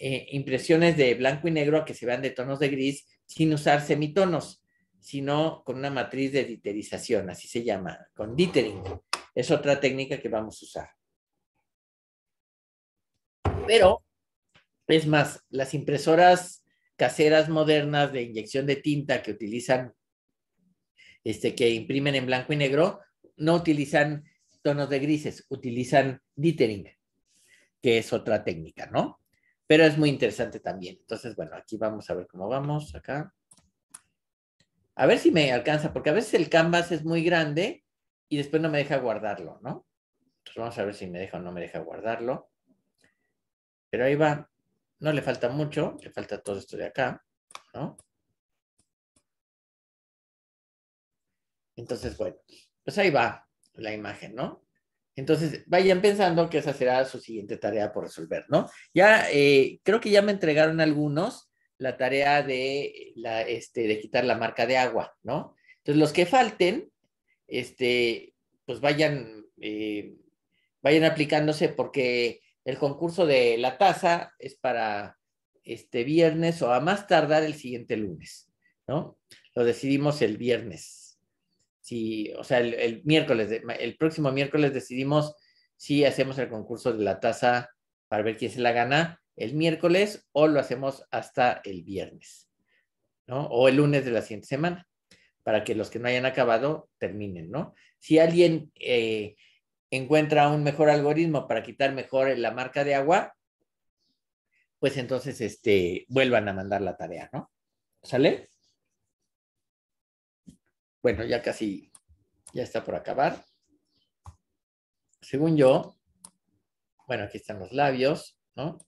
eh, impresiones de blanco y negro a que se vean de tonos de gris sin usar semitonos, sino con una matriz de diterización, así se llama, con ditering. Es otra técnica que vamos a usar. Pero, es más, las impresoras caseras modernas de inyección de tinta que utilizan este, que imprimen en blanco y negro, no utilizan tonos de grises, utilizan dithering, que es otra técnica, ¿no? Pero es muy interesante también. Entonces, bueno, aquí vamos a ver cómo vamos, acá. A ver si me alcanza, porque a veces el canvas es muy grande y después no me deja guardarlo, ¿no? Entonces vamos a ver si me deja o no me deja guardarlo. Pero ahí va. No le falta mucho, le falta todo esto de acá, ¿no? Entonces, bueno, pues ahí va la imagen, ¿no? Entonces, vayan pensando que esa será su siguiente tarea por resolver, ¿no? Ya, eh, creo que ya me entregaron algunos la tarea de, este, de quitar la marca de agua, ¿no? Entonces, los que falten, este, pues vayan, eh, vayan aplicándose porque el concurso de la taza es para este viernes o a más tardar el siguiente lunes, ¿no? Lo decidimos el viernes, si, o sea, el, miércoles, el próximo miércoles decidimos si hacemos el concurso de la taza para ver quién se la gana el miércoles o lo hacemos hasta el viernes, ¿no? O el lunes de la siguiente semana, para que los que no hayan acabado terminen, ¿no? Si alguien eh, encuentra un mejor algoritmo para quitar mejor la marca de agua, pues entonces este, vuelvan a mandar la tarea, ¿no? ¿Sale? Bueno, ya casi, ya está por acabar. Según yo, bueno, aquí están los labios, ¿no?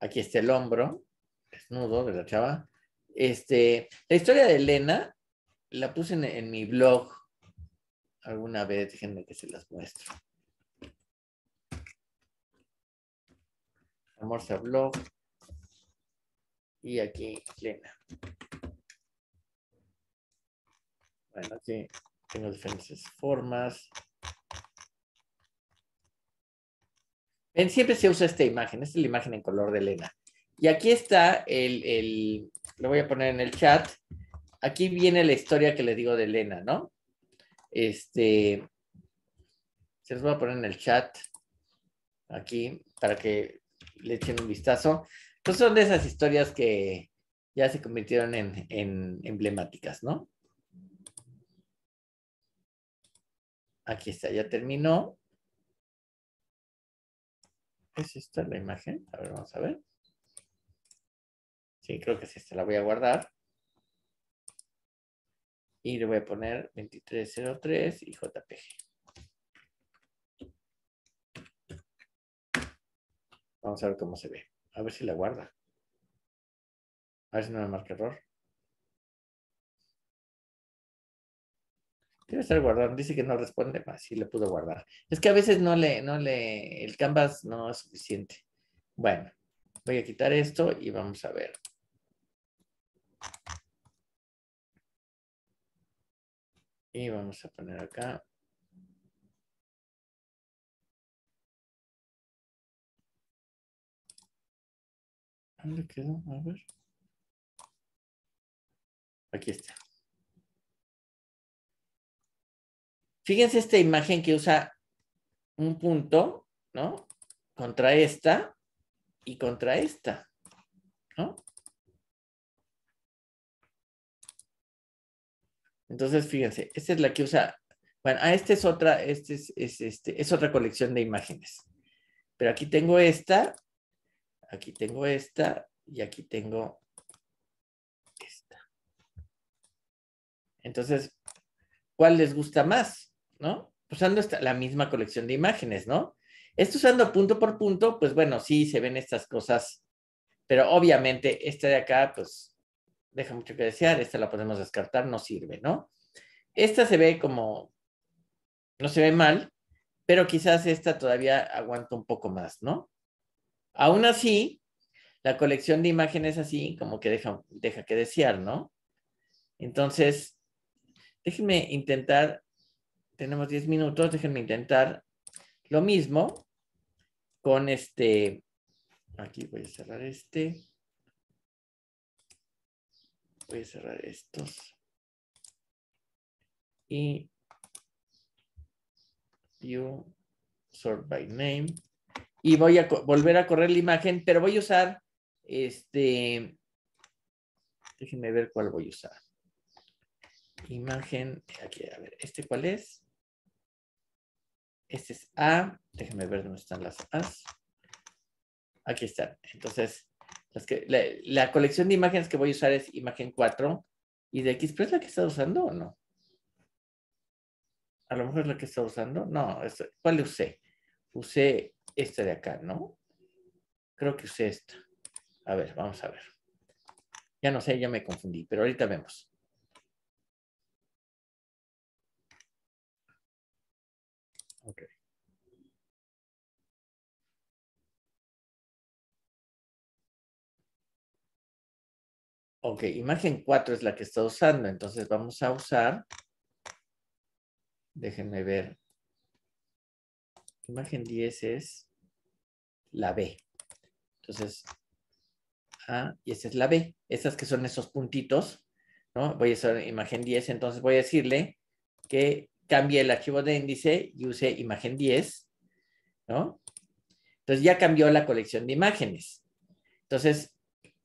Aquí está el hombro, desnudo de la chava. Este, la historia de Elena la puse en, mi blog alguna vez, déjenme que se las muestro. Amorza blog. Y aquí, Elena. Bueno, aquí tengo diferentes formas. siempre se usa esta imagen. Esta es la imagen en color de Elena. Y aquí está el, el, lo voy a poner en el chat. Aquí viene la historia que le digo de Elena, ¿no? Este, se los voy a poner en el chat aquí para que le echen un vistazo. Entonces pues son de esas historias que ya se convirtieron en, en emblemáticas, ¿no? Aquí está, ya terminó. ¿Es esta la imagen? A ver, vamos a ver. Sí, creo que es esta. La voy a guardar. Y le voy a poner 2303 y JPG. Vamos a ver cómo se ve. A ver si la guarda. A ver si no me marca error. Debe estar guardando, Dice que no responde así Sí, le pudo guardar. Es que a veces no le, no le, el canvas no es suficiente. Bueno, voy a quitar esto y vamos a ver. Y vamos a poner acá. ¿Dónde quedó? A ver. Aquí está. Fíjense esta imagen que usa un punto, ¿no? Contra esta y contra esta, ¿no? Entonces, fíjense, esta es la que usa, bueno, ah, esta es otra, este es, este, es otra colección de imágenes. Pero aquí tengo esta, aquí tengo esta y aquí tengo esta. Entonces, ¿cuál les gusta más? ¿no? Usando pues la misma colección de imágenes, ¿no? Esto usando punto por punto, pues bueno, sí se ven estas cosas, pero obviamente esta de acá, pues deja mucho que desear, esta la podemos descartar, no sirve, ¿no? Esta se ve como, no se ve mal, pero quizás esta todavía aguanta un poco más, ¿no? Aún así, la colección de imágenes así como que deja, deja que desear, ¿no? Entonces, déjenme intentar tenemos 10 minutos, déjenme intentar lo mismo con este, aquí voy a cerrar este, voy a cerrar estos y view sort by name y voy a volver a correr la imagen, pero voy a usar este, déjenme ver cuál voy a usar. Imagen, aquí, a ver, ¿este cuál es? Este es A. Déjenme ver dónde están las As. Aquí están. Entonces, las que, la, colección de imágenes que voy a usar es imagen 4. ¿Y de ¿Pero es la que está usando o no? A lo mejor es la que está usando. No, ¿cuál ¿cuál usé? Usé esta de acá, ¿no? Creo que usé esta. A ver, vamos a ver. Ya no sé, ya me confundí, pero ahorita vemos. Ok, imagen 4 es la que está usando, entonces vamos a usar, déjenme ver, imagen 10 es la B. Entonces, A ah, y esa es la B. Estas que son esos puntitos, ¿no? Voy a usar imagen 10, entonces voy a decirle que cambie el archivo de índice y use imagen 10, ¿no? Entonces ya cambió la colección de imágenes. Entonces,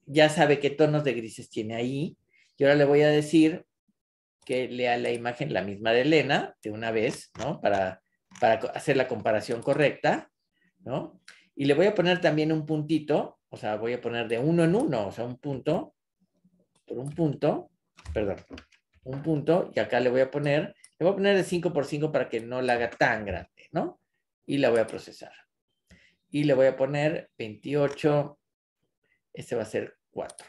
ya sabe qué tonos de grises tiene ahí. Y ahora le voy a decir que lea la imagen la misma de Elena de una vez, ¿no? Para, para hacer la comparación correcta, ¿no? Y le voy a poner también un puntito, o sea, voy a poner de uno en uno, o sea, un punto, por un punto, perdón, un punto, y acá le voy a poner, le voy a poner de 5 por 5 para que no la haga tan grande, ¿no? Y la voy a procesar. Y le voy a poner 28 este va a ser cuatro.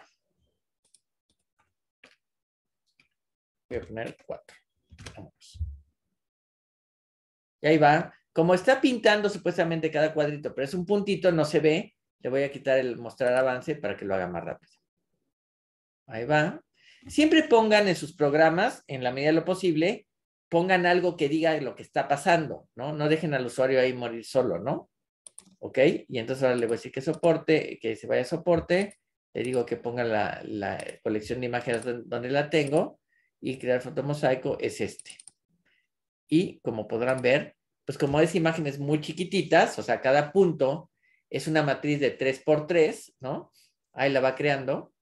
Voy a poner cuatro. Y ahí va. Como está pintando supuestamente cada cuadrito, pero es un puntito, no se ve. Le voy a quitar el mostrar avance para que lo haga más rápido. Ahí va. Siempre pongan en sus programas, en la medida de lo posible, pongan algo que diga lo que está pasando, ¿no? No dejen al usuario ahí morir solo, ¿no? ¿ok? Y entonces ahora le voy a decir que soporte, que se vaya a soporte, le digo que ponga la, colección de imágenes donde la tengo y crear fotomosaico es este. Y como podrán ver, pues como es imágenes muy chiquititas, o sea, cada punto es una matriz de 3x3, ¿no? Ahí la va creando.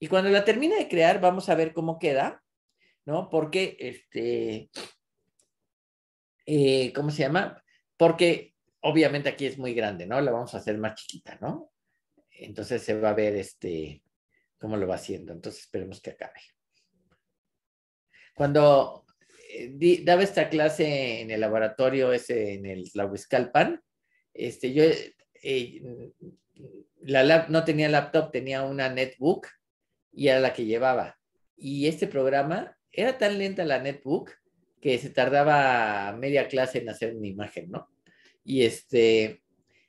Y cuando la termine de crear, vamos a ver cómo queda, ¿no? Porque, este, eh, ¿cómo se llama? Porque obviamente aquí es muy grande, ¿no? La vamos a hacer más chiquita, ¿no? Entonces se va a ver este, cómo lo va haciendo. Entonces esperemos que acabe. Cuando eh, daba esta clase en el laboratorio ese, en el Tlahuiscalpan, este, yo, eh, eh, la no tenía laptop, tenía una netbook y era la que llevaba. Y este programa, era tan lenta la netbook que se tardaba media clase en hacer una imagen, ¿no? Y este,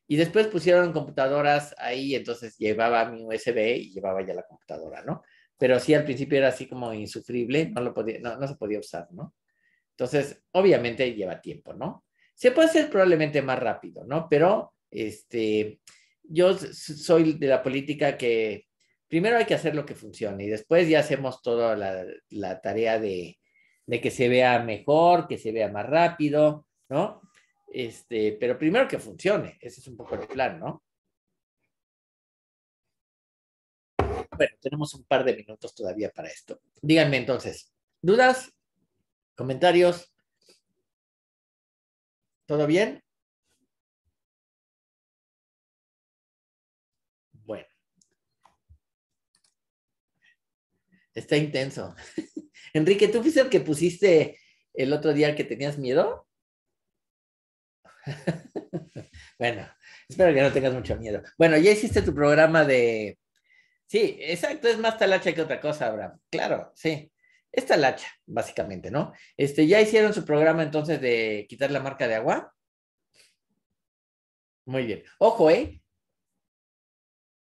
y después pusieron computadoras ahí, entonces llevaba mi USB y llevaba ya la computadora, ¿no? Pero sí, al principio era así como insufrible, no, lo podía, no, se podía usar, ¿no? Entonces, obviamente lleva tiempo, ¿no? Se puede hacer probablemente más rápido, ¿no? Pero, este, yo soy de la política que primero hay que hacer lo que funcione y después ya hacemos toda la, tarea de, de, que se vea mejor, que se vea más rápido, ¿no? Este, pero primero que funcione, ese es un poco el plan, ¿no? Bueno, tenemos un par de minutos todavía para esto. Díganme entonces, ¿dudas? ¿Comentarios? ¿Todo bien? Bueno. Está intenso. Enrique, ¿tú fuiste el que pusiste el otro día que tenías miedo? bueno, espero que no tengas mucho miedo. Bueno, ya hiciste tu programa de... Sí, exacto, es más talacha que otra cosa, Abraham. Claro, sí. Es talacha, básicamente, ¿no? Este, ¿ya hicieron su programa entonces de quitar la marca de agua? Muy bien. Ojo, ¿eh?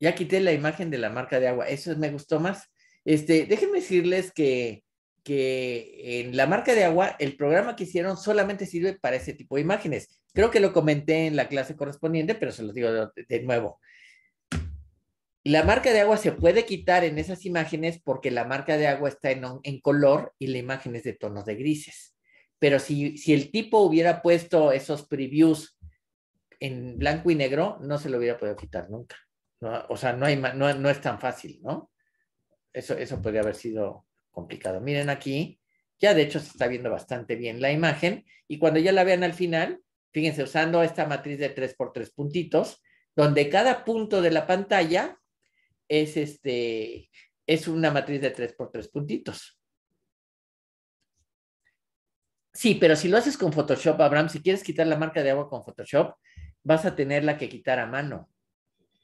Ya quité la imagen de la marca de agua. Eso me gustó más. Este, déjenme decirles que, que en la marca de agua, el programa que hicieron solamente sirve para ese tipo de imágenes. Creo que lo comenté en la clase correspondiente, pero se los digo de nuevo. La marca de agua se puede quitar en esas imágenes porque la marca de agua está en, color y la imagen es de tonos de grises. Pero si, si el tipo hubiera puesto esos previews en blanco y negro, no se lo hubiera podido quitar nunca. o sea, no, hay, no, es tan fácil, ¿no? Eso, eso podría haber sido complicado. Miren aquí, ya de hecho se está viendo bastante bien la imagen y cuando ya la vean al final, Fíjense, usando esta matriz de 3 por 3 puntitos, donde cada punto de la pantalla es, este, es una matriz de 3 por 3 puntitos. Sí, pero si lo haces con Photoshop, Abraham, si quieres quitar la marca de agua con Photoshop, vas a tenerla que quitar a mano.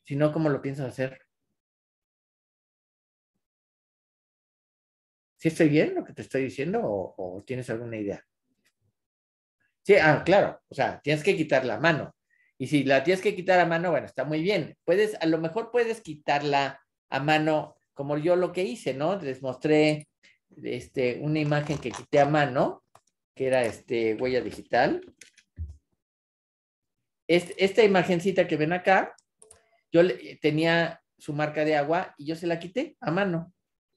Si no, ¿cómo lo piensas hacer? ¿Sí estoy bien lo que te estoy diciendo o, o tienes alguna idea? Sí, ah, claro, o sea, tienes que quitarla a mano. Y si la tienes que quitar a mano, bueno, está muy bien. Puedes, a lo mejor puedes quitarla a mano, como yo lo que hice, ¿no? Les mostré este, una imagen que quité a mano, que era este, huella digital. esta imagencita que ven acá, yo tenía su marca de agua y yo se la quité a mano,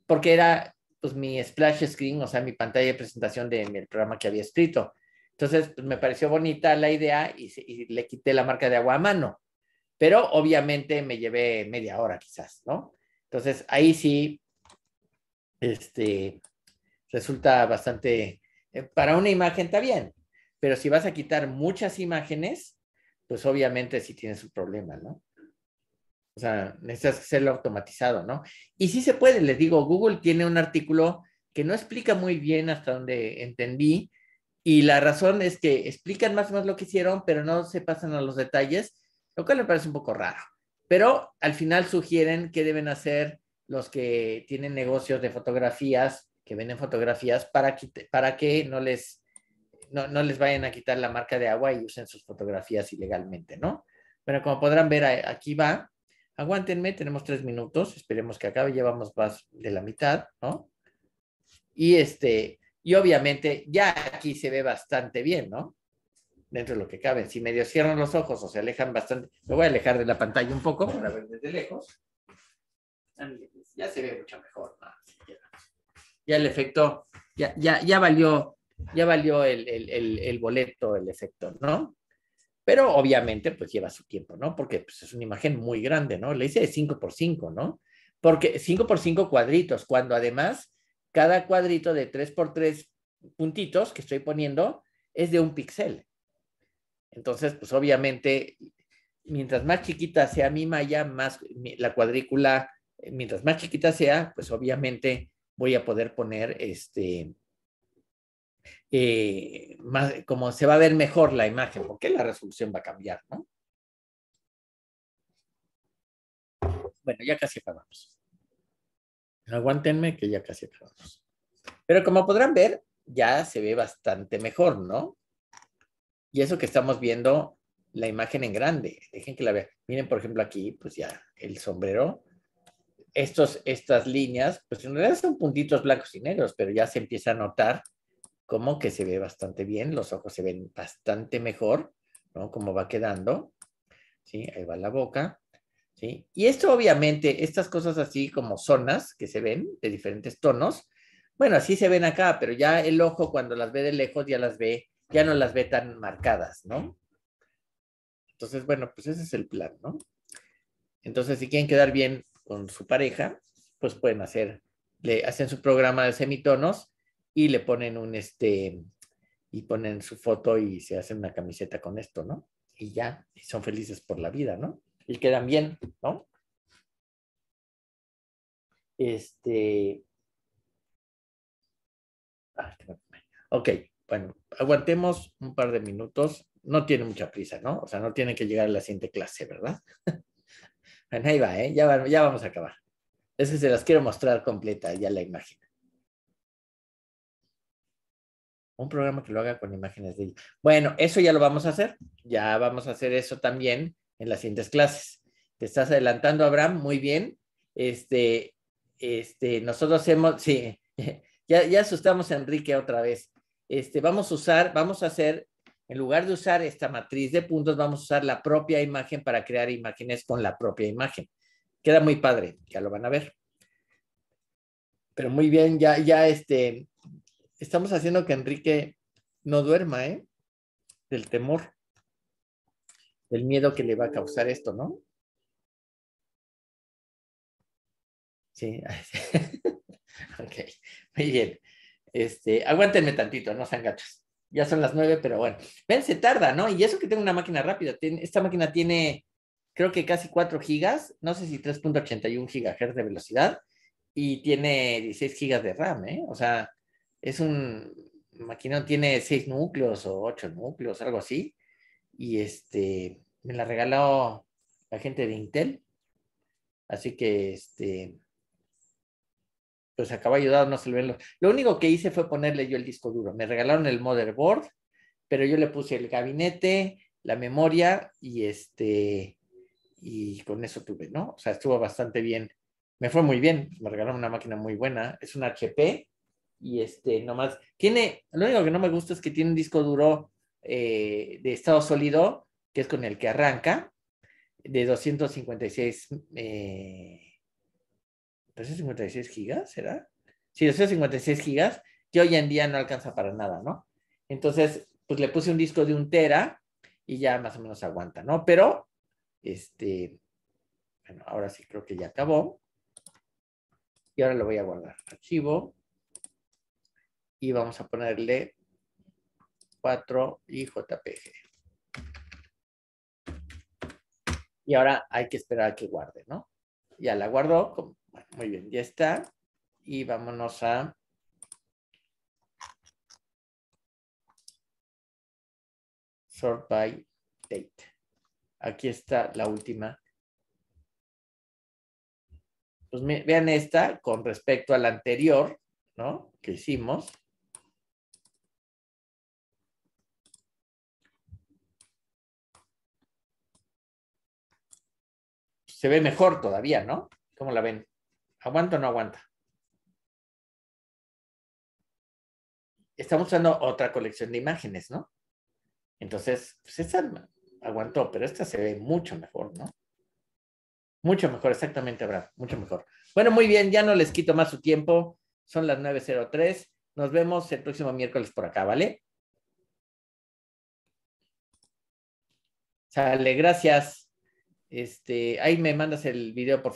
porque era pues mi splash screen, o sea, mi pantalla de presentación del programa que había escrito. Entonces, pues, me pareció bonita la idea y, le quité la marca de agua a mano. Pero obviamente me llevé media hora quizás, ¿no? Entonces, ahí sí, este, resulta bastante, eh, para una imagen está bien, pero si vas a quitar muchas imágenes, pues obviamente sí tienes un problema, ¿no? O sea, necesitas hacerlo automatizado, ¿no? Y sí se puede, les digo, Google tiene un artículo que no explica muy bien hasta donde entendí y la razón es que explican más o menos lo que hicieron, pero no se pasan a los detalles, lo cual me parece un poco raro. Pero al final sugieren qué deben hacer los que tienen negocios de fotografías, que venden fotografías, para, que, para que no les, no, no, les vayan a quitar la marca de agua y usen sus fotografías ilegalmente, ¿no? pero como podrán ver, aquí va. Aguántenme, tenemos tres minutos, esperemos que acabe, llevamos más de la mitad, ¿no? Y este, y obviamente ya aquí se ve bastante bien, ¿no? Dentro de lo que cabe. Si medio cierran los ojos o se alejan bastante, me voy a alejar de la pantalla un poco para ver desde lejos. Pues, ya se ve mucho mejor. ¿no? Ya el efecto, ya, ya, ya valió, ya valió el, el, boleto, el efecto, ¿no? Pero obviamente, pues lleva su tiempo, ¿no? Porque pues, es una imagen muy grande, ¿no? Le hice de 5 por 5, ¿no? Porque 5 por 5 cuadritos, cuando además cada cuadrito de 3 por 3 puntitos que estoy poniendo es de un píxel. Entonces, pues obviamente, mientras más chiquita sea mi malla, más la cuadrícula, eh, mientras más chiquita sea, pues obviamente voy a poder poner este, eh, más, como se va a ver mejor la imagen, porque la resolución va a cambiar, ¿no? Bueno, ya casi acabamos aguantenme que ya casi acabamos. Pero como podrán ver, ya se ve bastante mejor, ¿no? Y eso que estamos viendo, la imagen en grande. Dejen que la vean. Miren, por ejemplo, aquí, pues ya el sombrero. Estos, estas líneas, pues en realidad son puntitos blancos y negros, pero ya se empieza a notar como que se ve bastante bien. Los ojos se ven bastante mejor, ¿no? Como va quedando. Sí, ahí va la boca. ¿sí? Y esto obviamente, estas cosas así como zonas que se ven de diferentes tonos, bueno, así se ven acá, pero ya el ojo cuando las ve de lejos ya las ve, ya no las ve tan marcadas, ¿no? Entonces, bueno, pues ese es el plan, ¿no? Entonces, si quieren quedar bien con su pareja, pues pueden hacer, le hacen su programa de semitonos y le ponen un este, y ponen su foto y se hacen una camiseta con esto, ¿no? Y ya, y son felices por la vida, ¿no? y quedan bien, ¿no? Este. Ok, bueno, aguantemos un par de minutos. No tiene mucha prisa, ¿no? O sea, no tiene que llegar a la siguiente clase, ¿verdad? bueno, ahí va, ¿eh? Ya, ya vamos a acabar. Es que se las quiero mostrar completa, ya la imagen. Un programa que lo haga con imágenes de ella. Bueno, eso ya lo vamos a hacer. Ya vamos a hacer eso también en las siguientes clases. Te estás adelantando, Abraham, muy bien. Este, este, nosotros hemos, sí, ya, ya asustamos a Enrique otra vez. Este, vamos a usar, vamos a hacer, en lugar de usar esta matriz de puntos, vamos a usar la propia imagen para crear imágenes con la propia imagen. Queda muy padre, ya lo van a ver. Pero muy bien, ya, ya este, estamos haciendo que Enrique no duerma, ¿eh? Del temor el miedo que le va a causar esto, ¿no? Sí. ok, muy bien. Este, aguántenme tantito, no sean gachos. Ya son las nueve, pero bueno. Ven, se tarda, ¿no? Y eso que tengo una máquina rápida. esta máquina tiene, creo que casi 4 gigas, no sé si 3.81 gigahertz de velocidad y tiene 16 gigas de RAM, ¿eh? O sea, es un máquina tiene seis núcleos o ocho núcleos, algo así y este, me la regaló la gente de Intel. Así que, este, pues acaba ayudado, no se lo ven. Lo único que hice fue ponerle yo el disco duro. Me regalaron el motherboard, pero yo le puse el gabinete, la memoria y este, y con eso tuve, ¿no? O sea, estuvo bastante bien. Me fue muy bien, me regalaron una máquina muy buena. Es un HP, y este nomás tiene lo único que no me gusta es que tiene un disco duro eh, de estado sólido, que es con el que arranca, de 256, eh, 256 gigas, ¿será? Sí, 256 gigas, que hoy en día no alcanza para nada, ¿no? Entonces, pues le puse un disco de un tera y ya más o menos aguanta, ¿no? Pero, este, bueno, ahora sí creo que ya acabó. Y ahora lo voy a guardar. Archivo. Y vamos a ponerle 4 y JPG. Y ahora hay que esperar a que guarde, ¿no? Ya la guardó. Muy bien, ya está. Y vámonos a... Sort by date. Aquí está la última. Pues vean esta con respecto a la anterior, ¿no? Que hicimos. se ve mejor todavía, ¿no? ¿Cómo la ven? ¿Aguanta o no aguanta? Estamos usando otra colección de imágenes, ¿no? Entonces, pues esta aguantó, pero esta se ve mucho mejor, ¿no? Mucho mejor, exactamente, Abraham, mucho mejor. Bueno, muy bien, ya no les quito más su tiempo. Son las 9.03. Nos vemos el próximo miércoles por acá, ¿vale? Sale, gracias. Este, ahí me mandas el video, por favor.